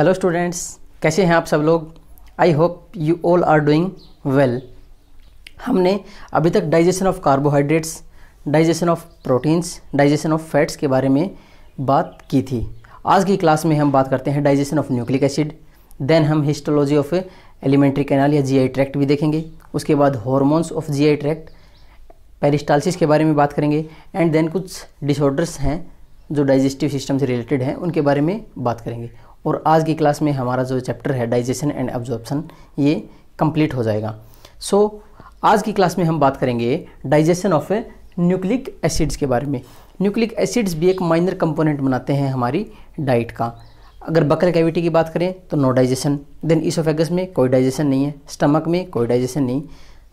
hello students कैसे हैं आप सब लोग I hope you all are doing well हमने अभी तक digestion of carbohydrates digestion of proteins digestion of fats के बारे में बात की थी आज की क्लास में हम बात करते हैं digestion of nucleic acid then हम हिस्टोलॉजी ऑफ एलिमेंट्री कैनाल या जी आई ट्रैक्ट भी देखेंगे उसके बाद hormones of G I tract peristalsis के बारे में बात करेंगे एंड देन कुछ डिसऑर्डर्स हैं जो डाइजेस्टिव सिस्टम से रिलेटेड हैं उनके बारे में बात करेंगे और आज की क्लास में हमारा जो चैप्टर है डाइजेशन एंड एब्जॉर्प्शन ये कंप्लीट हो जाएगा सो so, आज की क्लास में हम बात करेंगे digestion of a nucleic acids के बारे में न्यूक्लिक एसिड्स भी एक माइनर कंपोनेंट बनाते हैं हमारी डाइट का अगर बकर कैविटी की बात करें तो नो डाइजेशन देन ईसोफेगस में कोई डाइजेशन नहीं है स्टमक में कोई डाइजेशन नहीं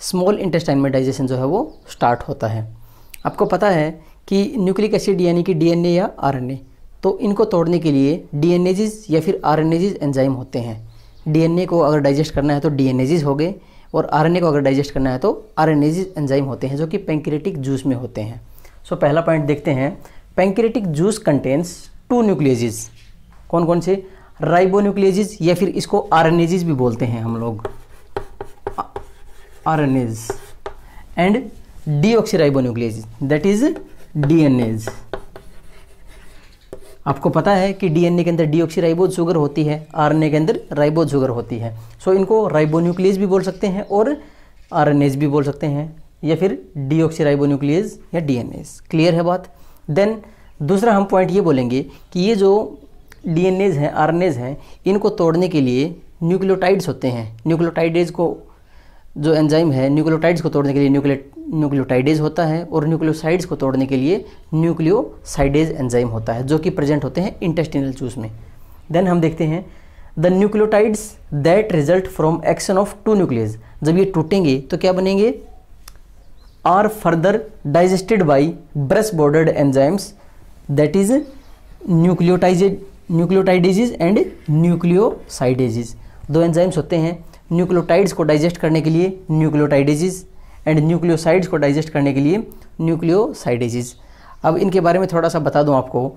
स्मॉल इंटेस्टाइन में डाइजेशन जो है वो स्टार्ट होता है आपको पता है कि न्यूक्लिक एसिड यानी कि डीएनए या आरएनए तो इनको तोड़ने के लिए डी या फिर आर एंजाइम होते हैं डी को अगर डाइजेस्ट करना है तो डी हो गए और आर को अगर डाइजेस्ट करना है तो आर एंजाइम होते हैं जो कि पेंक्रेटिक जूस में होते हैं सो so, पहला पॉइंट देखते हैं pancreatic juice contains two nucleases कौन कौन से राइबो या फिर इसको आर भी बोलते हैं हम लोग R and D nucleases that is D आपको पता है कि डीएनए के अंदर डीऑक्सीराइबोज शुगर होती है आरएनए के अंदर राइबोज शुगर होती है सो इनको राइबोन्यूक्लियस भी बोल सकते हैं और आरएनएस भी बोल सकते हैं या फिर डीऑक्सीराइबोन्यूक्लियस या डीएनएस क्लियर है बात देन दूसरा हम पॉइंट ये बोलेंगे कि ये जो डी एन एज हैं आर एन एज हैं इनको तोड़ने के लिए न्यूक्लियोटाइड्स होते हैं न्यूक्लियोटाइडेज को जो एंजाइम है न्यूक्लियोटाइड्स को तोड़ने के लिए न्यूक्लियो न्यूक्लियोटाइडेज होता है और न्यूक्लियोसाइड्स को तोड़ने के लिए न्यूक्लियोसाइडेज एंजाइम होता है जो कि प्रेजेंट होते हैं इंटेस्टिनल जूस में देन हम देखते हैं the nucleotides that result from action of two nucleases जब ये टूटेंगे तो क्या बनेंगे are further digested by brush bordered enzymes that is nucleotidase nucleotidases and nucleosidases दो एंजाइम्स होते हैं न्यूक्लियोटाइड्स को डाइजेस्ट करने के लिए न्यूक्लोटाइडेजिज़ एंड न्यूक्लियोसाइड्स को डाइजेस्ट करने के लिए न्यूक्लियोसाइडेजिज अब इनके बारे में थोड़ा सा बता दूं आपको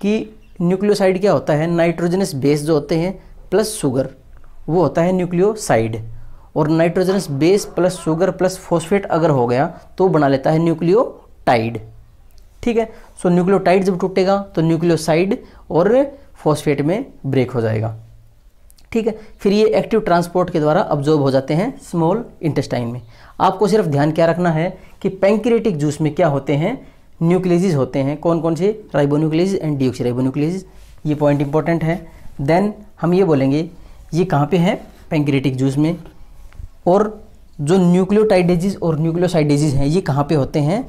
कि न्यूक्लियोसाइड क्या होता है नाइट्रोजनस बेस जो होते हैं प्लस शुगर वो होता है न्यूक्लियोसाइड और nitrogenous base plus sugar plus phosphate अगर हो गया तो बना लेता है न्यूक्लियोटाइड ठीक है सो न्यूक्लियोटाइड जब टूटेगा तो न्यूक्लियोसाइड और फॉस्फेट में ब्रेक हो जाएगा ठीक है फिर ये एक्टिव ट्रांसपोर्ट के द्वारा ऑब्जॉर्ब हो जाते हैं स्मॉल इंटेस्टाइन में आपको सिर्फ ध्यान क्या रखना है कि पेंक्रेटिक जूस में क्या होते हैं न्यूक्लियजिस होते हैं कौन कौन से राइबोन्यूक्लियज एंड डीओक्सी राइबोन्यूक्लियज ये पॉइंट इंपॉर्टेंट है देन हम ये बोलेंगे ये कहाँ पे है पेंक्रेटिक जूस में और जो न्यूक्लियोटाइडेजिज और न्यूक्लियोसाइडेजिज हैं ये कहाँ पे होते हैं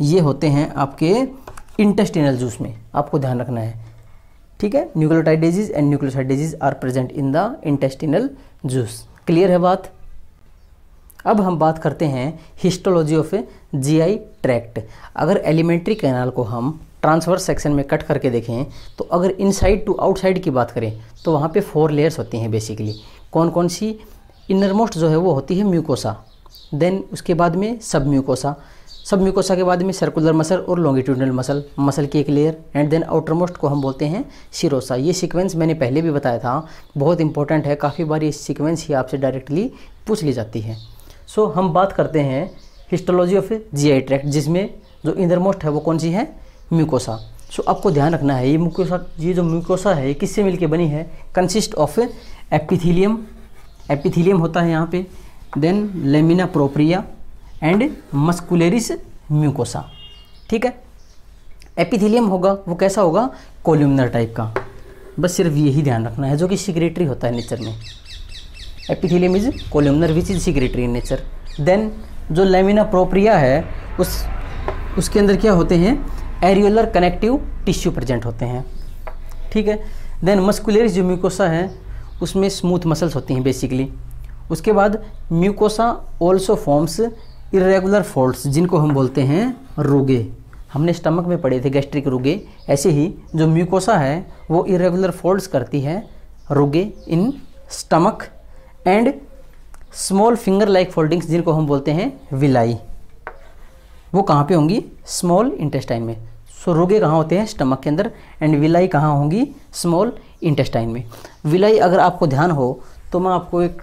ये होते हैं आपके इंटेस्टिनल जूस में आपको ध्यान रखना है ठीक है nucleotidases and nucleosidases are present in the intestinal juice clear है बात अब हम बात करते हैं हिस्टोलॉजी ऑफ जीआई ट्रैक्ट अगर एलिमेंट्री कैनाल को हम ट्रांसवर्स सेक्शन में कट करके देखें तो अगर इनसाइड टू आउटसाइड की बात करें तो वहाँ पे फोर लेयर्स होती हैं बेसिकली कौन कौन सी इनरमोस्ट जो है वो होती है म्यूकोसा देन उसके बाद में सब म्यूकोसा सब म्यूकोसा के बाद में सर्कुलर मसल और लॉन्गिट्यूडनल मसल मसल की एक layer and then outermost को हम बोलते हैं सिरोसा ये सीक्वेंस मैंने पहले भी बताया था बहुत इंपॉर्टेंट है काफ़ी बार ये सीक्वेंस ही आपसे डायरेक्टली पूछ ली जाती है सो so, हम बात करते हैं histology of G I tract जिसमें जो इंदरमोस्ट है वो कौन सी है म्यूकोसा सो so, आपको ध्यान रखना है ये म्यूकोसा ये जो म्यूकोसा है ये किससे मिलकर बनी है कंसिस्ट ऑफ एपिथीलियम एपिथीलियम होता है यहाँ पे then lamina propria and muscularis mucosa ठीक है एपिथेलियम होगा वो कैसा होगा कोल्यूमनर टाइप का बस सिर्फ यही ध्यान रखना है जो कि सिक्रेटरी होता है नेचर में epithelium is columnar which is secretory in nature then जो लेमिना प्रोप्रिया है उस उसके अंदर क्या होते हैं एरियोलर कनेक्टिव टिश्यू प्रेजेंट होते हैं ठीक है देन मस्कुलरिस जो म्यूकोसा है उसमें स्मूथ मसल्स होती हैं बेसिकली उसके बाद mucosa also forms irregular folds जिनको हम बोलते हैं रोगे हमने स्टमक में पढ़े थे गैस्ट्रिक रोगे ऐसे ही जो म्यूकोसा है वो इरेगुलर फोल्ड्स करती है rugae in stomach and small finger like foldings जिनको हम बोलते हैं विलाई वो कहाँ पे होंगी स्मॉल इंटेस्टाइन में सो रोगे कहाँ होते हैं स्टमक के अंदर एंड विलाई कहाँ होंगी स्मॉल इंटेस्टाइन में विलाई अगर आपको ध्यान हो तो मैं आपको एक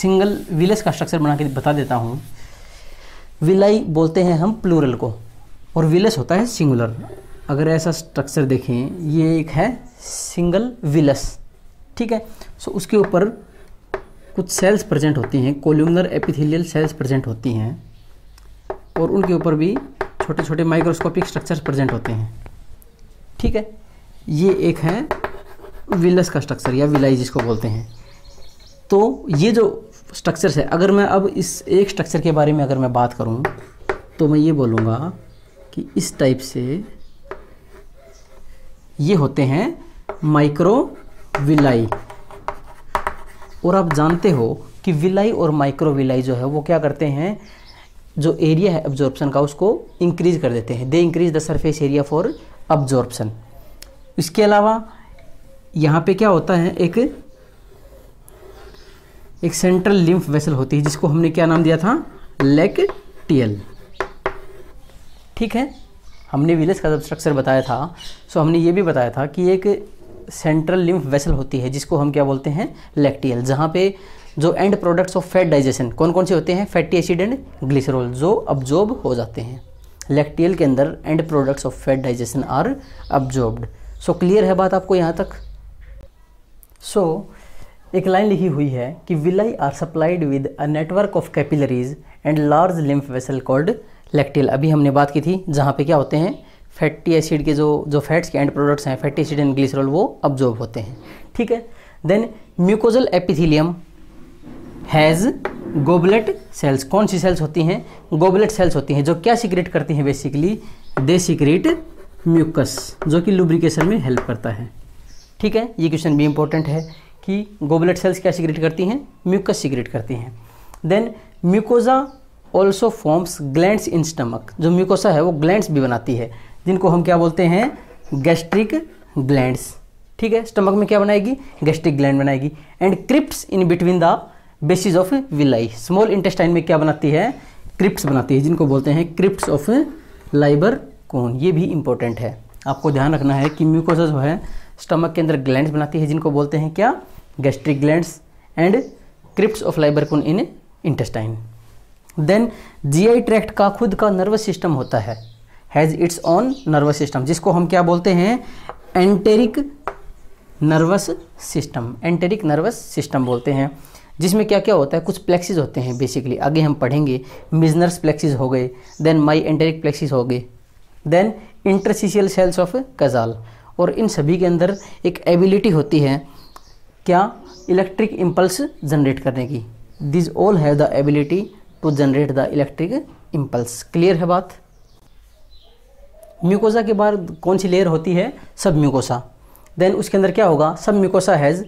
सिंगल विलेस का स्ट्रक्चर बना के बता देता हूँ विलाई बोलते हैं हम प्लूरल को और विलस होता है सिंगुलर अगर ऐसा स्ट्रक्चर देखें ये एक है सिंगल विलस ठीक है सो उसके ऊपर कुछ सेल्स प्रेजेंट होती हैं कोल्यूमर एपिथेलियल सेल्स प्रेजेंट होती हैं और उनके ऊपर भी छोटे छोटे माइक्रोस्कोपिक स्ट्रक्चर्स प्रेजेंट होते हैं ठीक है ये एक है विलस का स्ट्रक्चर या विलाई जिसको बोलते हैं तो ये जो स्ट्रक्चर्स है अगर मैं अब इस एक स्ट्रक्चर के बारे में अगर मैं बात करूँ तो मैं ये बोलूँगा कि इस टाइप से ये होते हैं माइक्रो विलाई और आप जानते हो कि विलाई और माइक्रो विलाई जो है वो क्या करते हैं जो एरिया है ऑब्जॉर्प्शन का उसको इंक्रीज कर देते हैं they increase the surface area for absorption इसके अलावा यहाँ पे क्या होता है एक एक सेंट्रल लिम्फ वेसल होती है जिसको हमने क्या नाम दिया था लेकटियल ठीक है हमने विलेज का जब स्ट्रक्चर बताया था सो हमने ये भी बताया था कि एक सेंट्रल लिम्फ वेसल होती है जिसको हम क्या बोलते हैं लेक्टियल जहाँ पे जो end products of fat digestion कौन कौन से होते हैं फैटी एसिड एंड ग्लिसरॉल जो अब्जॉर्ब हो जाते हैं लेक्टियल के अंदर end products of fat digestion are absorbed so clear है बात आपको यहाँ तक सो so, एक लाइन लिखी हुई है कि villi are supplied with a network of capillaries and large lymph vessel called lacteal अभी हमने बात की थी जहाँ पे क्या होते हैं फैटी एसिड के जो जो फैट्स के एंड प्रोडक्ट्स हैं फैटी एसिड एंड ग्लिसरॉल वो अब्जॉर्ब होते हैं ठीक है then mucosal epithelium has goblet cells कौन सी सेल्स होती हैं गोबलेट सेल्स होती हैं जो क्या सिक्रेट करती हैं बेसिकली दे सिक्रेट म्यूकस जो कि लुब्रिकेशन में हेल्प करता है ठीक है ये क्वेश्चन भी इंपॉर्टेंट है कि गोबलेट सेल्स क्या सिक्रेट करती हैं म्यूकस सिक्रेट करती हैं then mucosa also forms glands in stomach जो म्यूकोसा है वो ग्लैंड्स भी बनाती है जिनको हम क्या बोलते हैं गैस्ट्रिक ग्लैंड्स ठीक है स्टमक में क्या बनाएगी गैस्ट्रिक ग्लैंड बनाएगी and crypts in between the bases of villi small intestine में क्या बनाती है क्रिप्स बनाती है जिनको बोलते हैं क्रिप्स ऑफ लाइबर कौन ये भी इंपॉर्टेंट है आपको ध्यान रखना है कि म्यूकोसा जो है स्टमक के अंदर ग्लैंड्स बनाती है जिनको बोलते हैं क्या gastric glands and crypts of Leiberkuhn in intestine then gi tract का खुद का नर्वस सिस्टम होता है has its own nervous system जिसको हम क्या बोलते हैं enteric nervous system enteric nervous system बोलते हैं जिसमें क्या क्या होता है कुछ प्लेक्सिस होते हैं बेसिकली आगे हम पढ़ेंगे मिजनर्स प्लेक्सिस हो गए देन माई एंटेरिक प्लेक्सिस हो गए then interstitial cells of Cajal और इन सभी के अंदर एक एबिलिटी होती है क्या इलेक्ट्रिक इम्पल्स जनरेट करने की these all have the ability to generate the electric impulse clear है बात म्यूकोसा के बाहर कौन सी लेयर होती है सब म्यूकोसा देन उसके अंदर क्या होगा submucosa has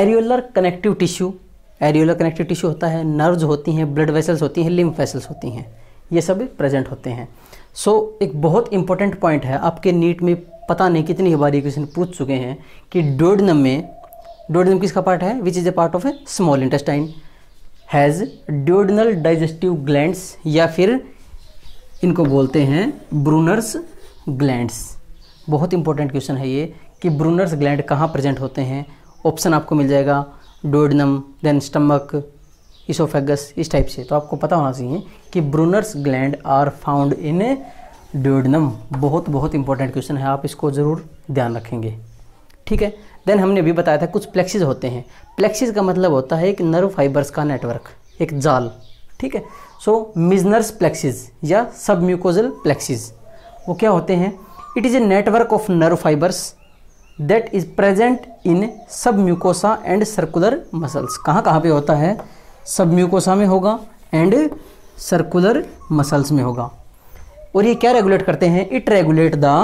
areolar connective tissue areolar connective tissue होता है नर्व्स होती हैं ब्लड वेसल्स होती हैं लिम्फ वेसल्स होती हैं ये सब प्रेजेंट होते हैं सो so, एक बहुत इंपॉर्टेंट पॉइंट है आपके नीट में पता नहीं कितनी बार ये क्वेश्चन पूछ चुके हैं कि डोडनम में डोडनम किसका पार्ट है which is a part of a small intestine has duodenal digestive glands या फिर इनको बोलते हैं ब्रूनर्स ग्लैंड्स बहुत इंपॉर्टेंट क्वेश्चन है ये कि ब्रूनर्स ग्लैंड कहाँ प्रेजेंट होते हैं ऑप्शन आपको मिल जाएगा डोडनम देन स्टमक इसोफेगस इस टाइप से तो आपको पता होना चाहिए कि Brunner's gland are found in duodenum बहुत बहुत इंपॉर्टेंट क्वेश्चन है आप इसको ज़रूर ध्यान रखेंगे ठीक है देन हमने भी बताया था कुछ प्लेक्सिस होते हैं प्लेक्सिस का मतलब होता है एक नर्व फाइबर्स का नेटवर्क एक जाल ठीक है सो मिजनर्स प्लेक्सिस या सब म्यूकोजल प्लेक्सिस वो क्या होते हैं it is a network of nerve fibres that is present in submucosa and circular muscles कहाँ कहाँ पे होता है सब म्यूकोसा में होगा एंड सर्कुलर मसल्स में होगा और ये क्या रेगुलेट करते हैं it regulate the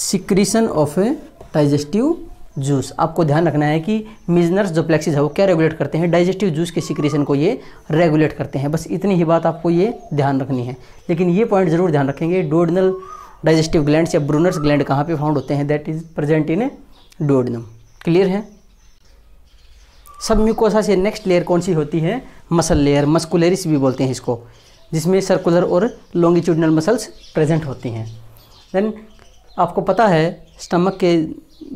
secretion of digestive juice आपको ध्यान रखना है कि मिजनर्स जो प्लेक्सिस है वो क्या रेगुलेट करते हैं डाइजेस्टिव जूस के सिक्रेशन को ये रेगुलेट करते हैं बस इतनी ही बात आपको ये ध्यान रखनी है लेकिन ये पॉइंट ज़रूर ध्यान रखेंगे डोडनल डाइजेस्टिव ग्लैंड या ब्रूनर्स ग्लैंड कहाँ पे फाउंड होते हैं that is present in duodenum clear है सब म्यूकोसा से नेक्स्ट लेयर कौन सी होती है मसल लेयर मस्कुलरिस भी बोलते हैं इसको जिसमें सर्कुलर और लॉन्गिट्यूडनल मसल्स प्रेजेंट होती हैं देन आपको पता है स्टमक के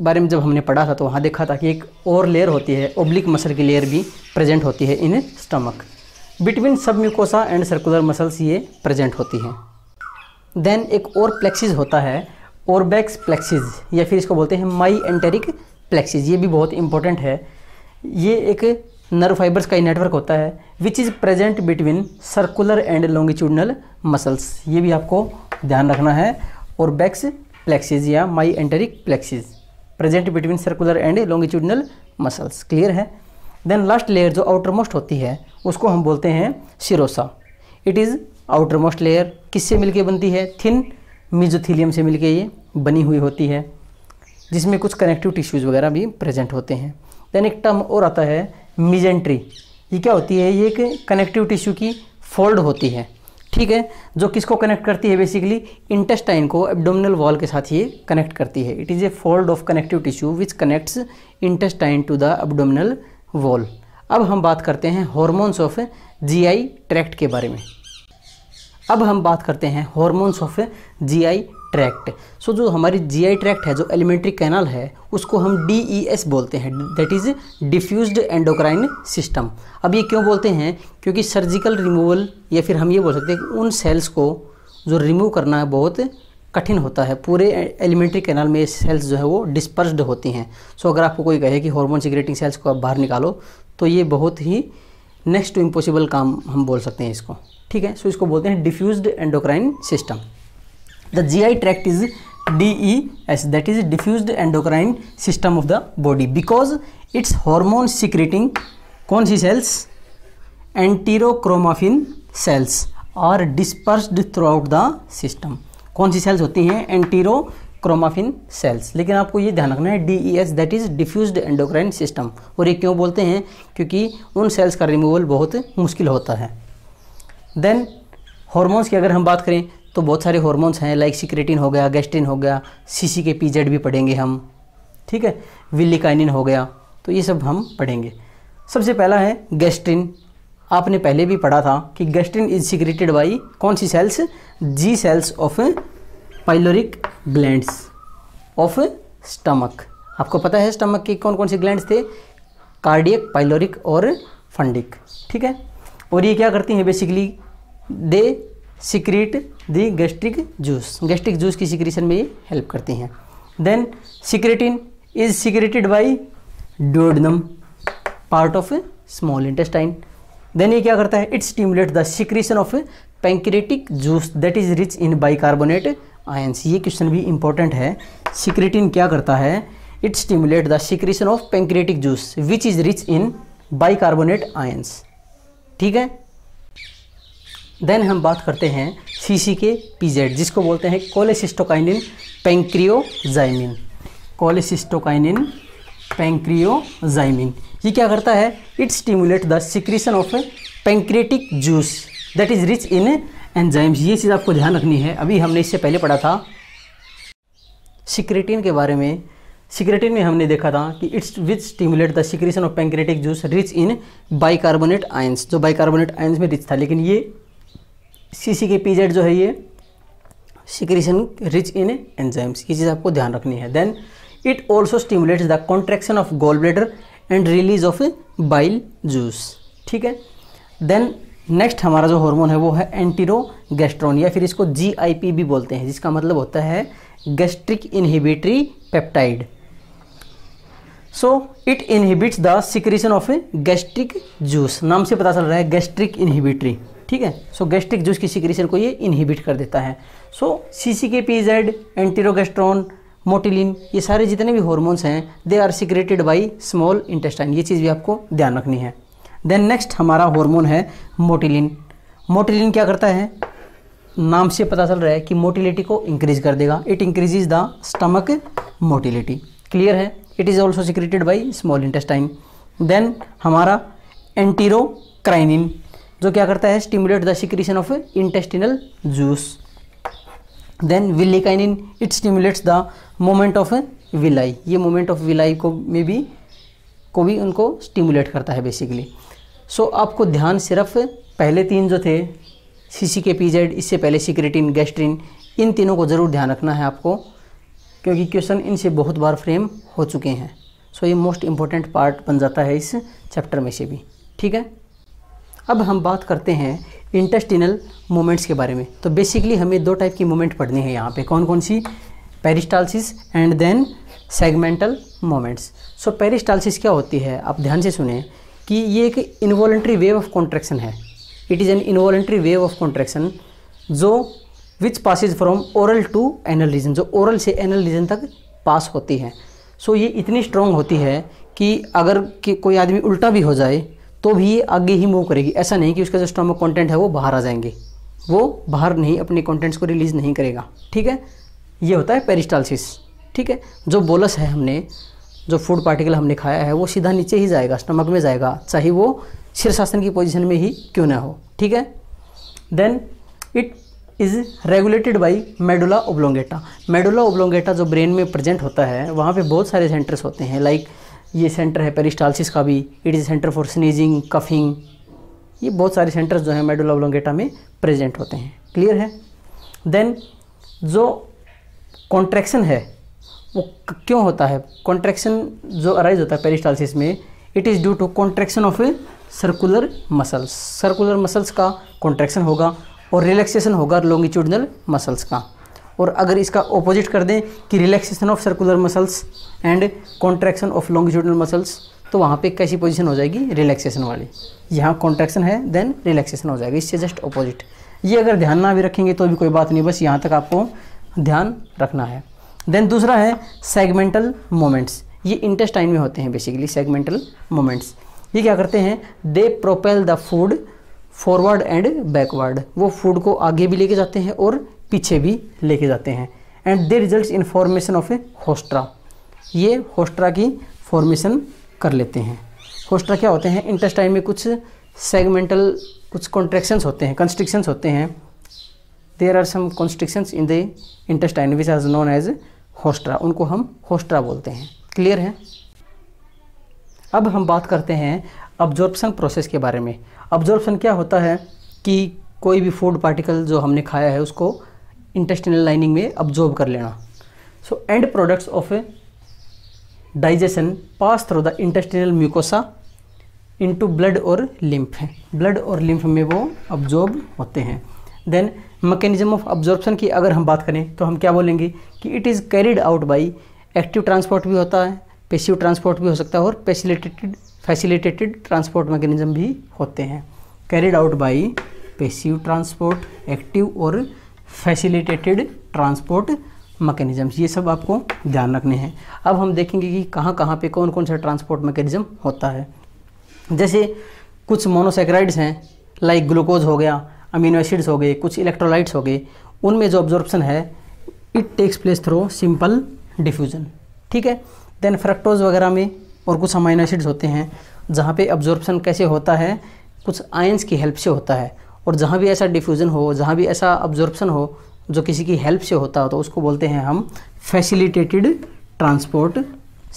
बारे में जब हमने पढ़ा था तो वहाँ देखा था कि एक और लेयर होती है ओब्लिक मसल की लेयर भी प्रेजेंट होती है in stomach between submucosa and circular muscles ये प्रेजेंट होती हैं देन एक और प्लेक्सिस होता है ओरबैक्स प्लेक्सिस या फिर इसको बोलते हैं माई एंटेरिक प्लेक्सिस ये भी बहुत इंपॉर्टेंट है ये एक नर्व फाइबर्स का ही नेटवर्क होता है which is present between circular and longitudinal muscles ये भी आपको ध्यान रखना है और बैक्स प्लेक्सिस या myenteric plexus present between circular and longitudinal muscles clear है देन लास्ट लेयर जो आउटर मोस्ट होती है उसको हम बोलते हैं serosa it is outermost layer किससे मिलके बनती है थिन मिजोथीलियम से मिलके ये बनी हुई होती है जिसमें कुछ कनेक्टिव टिश्यूज़ वगैरह भी प्रेजेंट होते हैं देन एक टर्म और आता है मिजेंट्री ये क्या होती है ये एक कनेक्टिव टिश्यू की फोल्ड होती है ठीक है जो किसको कनेक्ट करती है बेसिकली इंटेस्टाइन को एब्डोमिनल वॉल के साथ ये कनेक्ट करती है it is a fold of connective tissue which connects intestine to the abdominal wall अब हम बात करते हैं हॉर्मोन्स ऑफ जीआई ट्रैक्ट के बारे में अब हम बात करते हैं hormones of GI tract so जो हमारी जीआई ट्रैक्ट है जो एलिमेंट्री कैनल है उसको हम डीईएस e बोलते हैं that is diffuse endocrine system अब ये क्यों बोलते हैं क्योंकि सर्जिकल रिमूवल या फिर हम ये बोल सकते हैं कि उन सेल्स को जो रिमूव करना है बहुत कठिन होता है पूरे एलिमेंट्री कैनाल में सेल्स जो है वो डिस्पर्स्ड होती हैं सो so, अगर आपको कोई कहे कि हॉर्मोन सिक्रेटिंग सेल्स को आप बाहर निकालो तो ये बहुत ही नेक्स्ट टू इम्पॉसिबल काम हम बोल सकते हैं इसको ठीक है सो so, इसको बोलते हैं diffused endocrine system the gi tract is DES that is diffused endocrine system of the body because its hormone secreting कौन सी cells एंटीरोक्रोमाफिन cells are dispersed throughout the system कौन सी cells होती हैं एंटीरोक्रोमाफिन cells लेकिन आपको ये ध्यान रखना है DES that is diffused endocrine system और ये क्यों बोलते हैं क्योंकि उन cells का रिमूवल बहुत मुश्किल होता है देन हॉर्मोन्स की अगर हम बात करें तो बहुत सारे हॉर्मोन्स हैं लाइक सिक्रेटिन हो गया गैस्ट्रिन हो गया सी सी के पी जेड भी पढ़ेंगे हम ठीक है विलिकाइनिन हो गया तो ये सब हम पढ़ेंगे सबसे पहला है गैस्ट्रिन आपने पहले भी पढ़ा था कि गैस्ट्रिन इज सिक्रेटेड बाई कौन सी cells G cells of pyloric glands of stomach आपको पता है स्टमक के कौन कौन से ग्लैंड्स थे कार्डियक पाइलोरिक और फंडिक ठीक है और ये क्या करती हैं basically they secrete the gastric juice gastric juice की सिक्रीशन में ये हेल्प करते हैं then secretin is secreted by duodenum part of small intestine then ये क्या करता है it stimulate the secretion of pancreatic juice that is rich in bicarbonate ions ये क्वेश्चन भी इंपॉर्टेंट है सिक्रेटिन क्या करता है it stimulate the secretion of pancreatic juice which is rich in bicarbonate ions ठीक है देन हम बात करते हैं सी सी के पी जेड जिसको बोलते हैं कोलेसिस्टोकाइनिन पेंक्रियोजाइमिन कोलेसिस्टोकाइनिन पेंक्रियोजाइमिन ये क्या करता है it stimulate the secretion of pancreatic juice that is rich in enzymes ये चीज़ आपको ध्यान रखनी है अभी हमने इससे पहले पढ़ा था सिक्रेटिन के बारे में सिक्रेटिन में हमने देखा था कि it's which stimulate the secretion of pancreatic juice rich in bicarbonate ions जो बाइकार्बोनेट आयंस में रिच था लेकिन ये सी के पी जो है ये सिक्रीशन रिच इन एंजाइम्स ये चीज़ आपको ध्यान रखनी है then it also stimulates the contraction of gall bladder and release of bile juice ठीक है देन नेक्स्ट हमारा जो हार्मोन है वो है एंटीरो गैस्ट्रॉन या फिर इसको जीआईपी भी बोलते हैं जिसका मतलब होता है gastric inhibitory peptide so it inhibits the secretion of gastric juice नाम से पता चल रहा है गैस्ट्रिक इनहिबिटरी ठीक है सो गैस्ट्रिक जूस की सिक्रीशन को ये इनहिबिट कर देता है सो सी सी के पी जेड एंटीरोगेस्ट्रॉन मोटिलिन ये सारे जितने भी हॉर्मोन्स हैं they are secreted by small intestine ये चीज़ भी आपको ध्यान रखनी है देन नेक्स्ट हमारा हॉर्मोन है मोटिलिन मोटिलिन क्या करता है नाम से पता चल रहा है कि मोटिलिटी को इंक्रीज कर देगा it increases the stomach motility clear है it is also secreted by small intestine then हमारा एंटीरोक्राइनिन जो क्या करता है stimulate the secretion of intestinal juice then in it stimulates the movement of villi ये मोमेंट ऑफ विलाई को में भी को भी उनको स्टिमुलेट करता है बेसिकली सो so, आपको ध्यान सिर्फ पहले तीन जो थे सी सी के पी जेड इससे पहले सिक्रेटिन गैस्ट्रिन इन तीनों को ज़रूर ध्यान रखना है आपको क्योंकि क्वेश्चन इनसे बहुत बार फ्रेम हो चुके हैं सो so, ये मोस्ट इम्पॉर्टेंट पार्ट बन जाता है इस चैप्टर में से भी ठीक है अब हम बात करते हैं इंटेस्टिनल मूवमेंट्स के बारे में तो बेसिकली हमें दो टाइप की मूवमेंट पढ़नी है यहाँ पे कौन कौन सी peristalsis and then segmental movements so peristalsis क्या होती है आप ध्यान से सुने कि ये एक इन्वॉलेंट्री वेव ऑफ कॉन्ट्रैक्शन है it is an involuntary wave of contraction जो which passes from oral to anal region जो ओरल से एनल रीजन तक पास होती है सो so, ये इतनी स्ट्रॉन्ग होती है कि अगर कि कोई आदमी उल्टा भी हो जाए तो भी ये आगे ही मूव करेगी ऐसा नहीं कि उसका जो स्टॉमक कॉन्टेंट है वो बाहर आ जाएंगे वो बाहर नहीं अपने कॉन्टेंट्स को रिलीज़ नहीं करेगा ठीक है ये होता है पेरिस्टालसिस ठीक है जो बोलस है हमने जो फूड पार्टिकल हमने खाया है वो सीधा नीचे ही जाएगा स्टमक में जाएगा चाहे वो शीर्षासन की पोजीशन में ही क्यों ना हो ठीक है then it is regulated by medulla oblongata medulla oblongata जो ब्रेन में प्रेजेंट होता है वहाँ पे बहुत सारे सेंटर्स होते हैं लाइक like ये सेंटर है पेरिस्टालसिस का भी it is centre for sneezing coughing ये बहुत सारे सेंटर्स जो हैं मेडुला ओब्लोंगेटा में प्रेजेंट होते हैं क्लियर है देन जो कॉन्ट्रैक्शन है वो क्यों होता है कॉन्ट्रैक्शन जो अराइज होता है पेरिस्टालसिस में it is due to contraction of a circular muscles circular muscles का कॉन्ट्रैक्शन होगा और रिलैक्सेशन होगा लॉन्गिट्यूडनल मसल्स का और अगर इसका ऑपोजिट कर दें कि relaxation of circular muscles and contraction of longitudinal muscles तो वहाँ पे कैसी पोजीशन हो जाएगी रिलैक्सेशन वाली यहाँ कॉन्ट्रैक्शन है देन रिलैक्सेशन हो जाएगा इससे जस्ट ऑपोजिट ये अगर ध्यान ना भी रखेंगे तो भी कोई बात नहीं बस यहाँ तक आपको ध्यान रखना है देन दूसरा है सेगमेंटल मोमेंट्स ये इंटेस्टाइन में होते हैं बेसिकली सेगमेंटल मोमेंट्स ये क्या करते हैं they propel the food forward and backward वो फूड को आगे भी लेके जाते हैं और पीछे भी लेके जाते हैं and they result in formation of a haustra ये होस्ट्रा की फॉर्मेशन कर लेते हैं होस्ट्रा क्या होते हैं इंटेस्टाइन में कुछ सेगमेंटल कुछ कॉन्ट्रेक्शंस होते हैं कंस्ट्रिक्शंस होते हैं there are some constrictions in the intestine which are known as होस्ट्रा उनको हम होस्ट्रा बोलते हैं क्लियर है अब हम बात करते हैं अब्जॉर्प्शन प्रोसेस के बारे में अब्जॉर्प्शन क्या होता है कि कोई भी फूड पार्टिकल जो हमने खाया है उसको इंटेस्टिनल लाइनिंग में अब्जॉर्ब कर लेना so end products of digestion pass through the intestinal mucosa into blood और लिम्फ है ब्लड और लिम्फ में वो अब्जॉर्ब होते हैं देन मैकेनिज्म ऑफ अब्जॉर्प्शन की अगर हम बात करें तो हम क्या बोलेंगे कि it is carried out by active transport भी होता है पेसिव ट्रांसपोर्ट भी हो सकता है और फैसिलिटेटेड फैसिलिटेटेड ट्रांसपोर्ट मैकेनिज्म भी होते हैं carried out by passive transport active और फैसिलिटेटेड ट्रांसपोर्ट मैकेनिज़म्स ये सब आपको ध्यान रखने हैं अब हम देखेंगे कि कहाँ कहाँ पे कौन कौन सा ट्रांसपोर्ट मैकेनिज़्म होता है जैसे कुछ मोनोसेक्राइड्स हैं लाइक ग्लूकोज हो गया अमीनो एसिड्स हो गए कुछ इलेक्ट्रोलाइट्स हो गए उनमें जो ऑब्जॉर्प्शन है it takes place through simple diffusion ठीक है देन फ्रक्टोज वगैरह में और कुछ अमाइनो एसिड्स होते हैं जहाँ पे ऑब्जॉर्प्शन कैसे होता है कुछ आयंस की हेल्प से होता है और जहाँ भी ऐसा डिफ्यूज़न हो जहाँ भी ऐसा ऑब्जॉर्प्शन हो जो किसी की हेल्प से होता हो तो उसको बोलते हैं हम फैसिलिटेटेड ट्रांसपोर्ट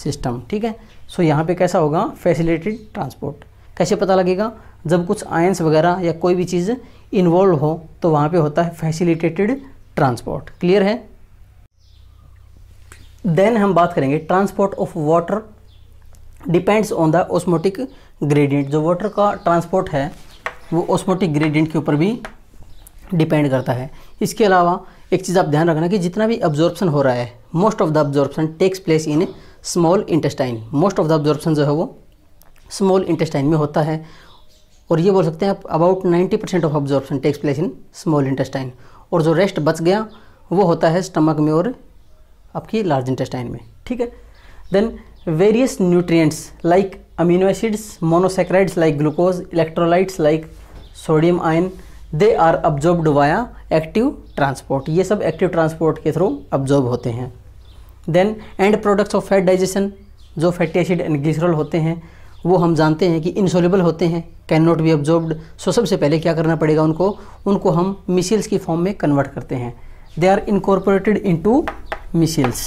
सिस्टम ठीक है सो यहाँ पे कैसा होगा फैसिलिटेड ट्रांसपोर्ट कैसे पता लगेगा जब कुछ आयंस वगैरह या कोई भी चीज़ इन्वॉल्व हो तो वहाँ पे होता है फैसिलिटेटेड ट्रांसपोर्ट क्लियर है देन हम बात करेंगे transport of water depends on the osmotic gradient जो वाटर का ट्रांसपोर्ट है वो ऑस्मोटिक ग्रेडियंट के ऊपर भी डिपेंड करता है इसके अलावा एक चीज़ आप ध्यान रखना कि जितना भी अब्जॉर्प्शन हो रहा है most of the absorption takes place in small intestine most of the absorption जो है वो स्मॉल इंटेस्टाइन में होता है और ये बोल सकते हैं आप about 90 percent of absorption takes place in small intestine और जो रेस्ट बच गया वो होता है स्टमक में और आपकी लार्ज इंटेस्टाइन में ठीक है then various nutrients like amino acids monosaccharides like glucose electrolytes like sodium ion they are absorbed via active transport ये सब एक्टिव ट्रांसपोर्ट के थ्रू अब्जॉर्ब होते हैं then end products of fat digestion जो fatty acid and glycerol होते हैं वो हम जानते हैं कि इनसोलेबल होते हैं can not be absorbed so सबसे पहले क्या करना पड़ेगा उनको उनको हम मिसिल्स की फॉर्म में कन्वर्ट करते हैं they are incorporated into micelles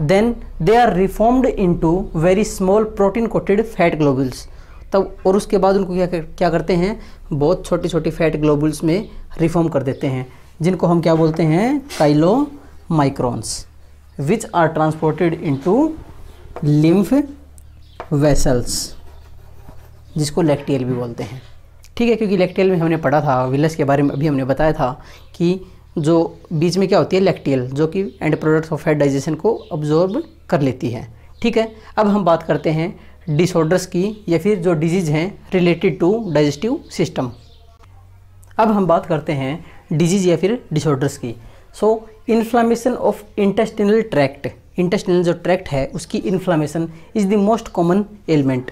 then they are reformed into very small protein coated fat globules तब और उसके बाद उनको क्या क्या करते हैं बहुत छोटी छोटी फैट ग्लोबुल्स में रिफॉर्म कर देते हैं जिनको हम क्या बोलते हैं chylomicrons which are transported to lymph vessels जिसको लेक्टेल भी बोलते हैं ठीक है क्योंकि लेक्टियल में हमने पढ़ा था विलस के बारे में अभी हमने बताया था कि जो बीच में क्या होती है लैक्टियल जो कि end products of fat digestion को अब्जॉर्ब कर लेती है ठीक है अब हम बात करते हैं डिसऑर्डर्स की या फिर जो डिजीज़ हैं रिलेटेड टू डाइजेस्टिव सिस्टम अब हम बात करते हैं डिजीज़ या फिर डिसऑर्डर्स की so inflammation of intestinal tract intestinal जो ट्रैक्ट है उसकी inflammation is the most common element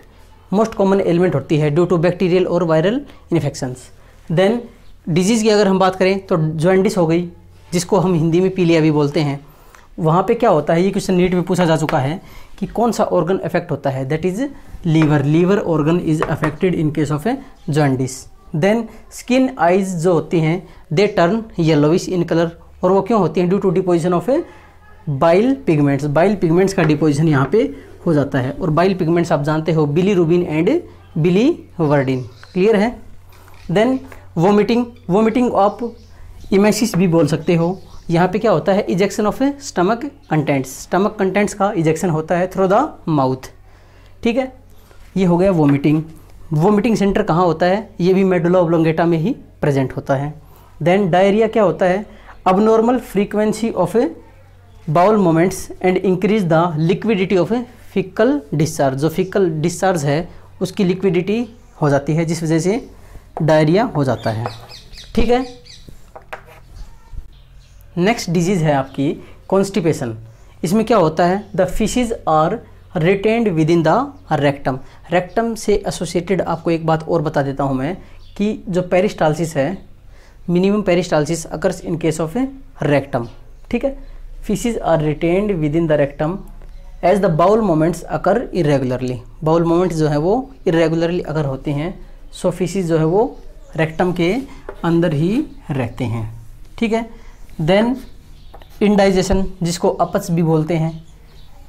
most common element होती है ड्यू टू बैक्टीरियल और वायरल इन्फेक्शंस देन डिजीज़ की अगर हम बात करें तो ज्वाइंडिस हो गई जिसको हम हिंदी में पीलिया भी बोलते हैं वहाँ पे क्या होता है ये क्वेश्चन नीट में पूछा जा चुका है कि कौन सा ऑर्गन अफेक्ट होता है that is liver liver organ is affected in case of a jaundice then skin eyes जो होती हैं they turn yellowish in colour और वो क्यों होती हैं due to deposition of a bile pigments bile pigments का डिपोजिशन यहाँ पे हो जाता है और बाइल पिगमेंट्स आप जानते हो bilirubin and biliverdin clear है then vomiting vomiting of emesis भी बोल सकते हो यहाँ पे क्या होता है ejection of a stomach contents stomach contents का इजेक्शन होता है थ्रू द माउथ ठीक है ये हो गया वोमिटिंग वोमिटिंग सेंटर कहाँ होता है ये भी मेडुला ऑब्लोंगेटा में ही प्रेजेंट होता है देन डायरिया क्या होता है normal frequency of a bowel movements and increase the liquidity of a faecal discharge जो फिकल डिस्चार्ज है उसकी लिक्विडिटी हो जाती है जिस वजह से डायरिया हो जाता है ठीक है नेक्स्ट डिजीज़ है आपकी कॉन्स्टिपेशन इसमें क्या होता है the faeces are retained within the rectum rectum से एसोसिएटेड आपको एक बात और बता देता हूँ मैं कि जो पेरिस्टालसिस है minimum peristalsis occurs in case of a rectum ठीक है faeces are retained within the rectum as the bowel movements occur irregularly bowel movements जो है वो इरेगुलरली अगर होते हैं फिशिज जो है वो रेक्टम के अंदर ही रहते हैं ठीक है देन इंडाइजेशन जिसको अपच भी बोलते हैं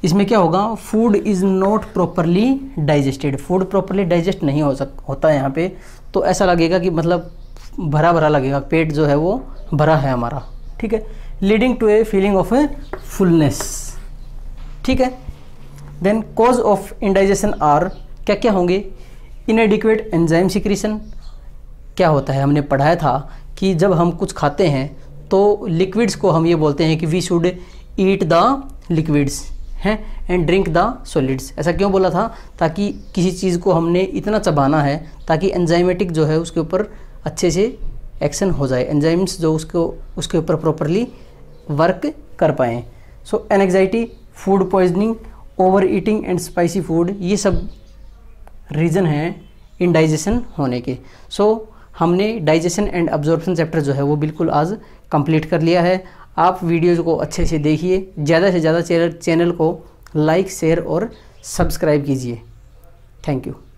इसमें क्या होगा food is not properly digested food properly digest नहीं हो सक होता है यहाँ पे तो ऐसा लगेगा कि मतलब भरा भरा लगेगा पेट जो है वो भरा है हमारा ठीक है leading to a feeling of a fullness ठीक है then cause of indigestion are क्या क्या होंगे इनएडिक्वेट एंजाइम सिक्रीशन क्या होता है हमने पढ़ाया था कि जब हम कुछ खाते हैं तो लिक्विड्स को हम ये बोलते हैं कि we should eat the liquids हैं एंड ड्रिंक द सॉलिड्स ऐसा क्यों बोला था ताकि किसी चीज़ को हमने इतना चबाना है ताकि एंजाइमेटिक जो है उसके ऊपर अच्छे से एक्शन हो जाए एंजाइम्स जो उसको उसके ऊपर प्रॉपरली वर्क कर पाएँ so anxiety food poisoning over eating and spicy food ये सब रीज़न हैं इनडाइजेशन होने के सो so, हमने डाइजेशन एंड अब्जॉर्प्शन चैप्टर जो है वो बिल्कुल आज कंप्लीट कर लिया है आप वीडियोज़ को अच्छे से देखिए ज़्यादा से ज़्यादा चैनल को लाइक शेयर और सब्सक्राइब कीजिए थैंक यू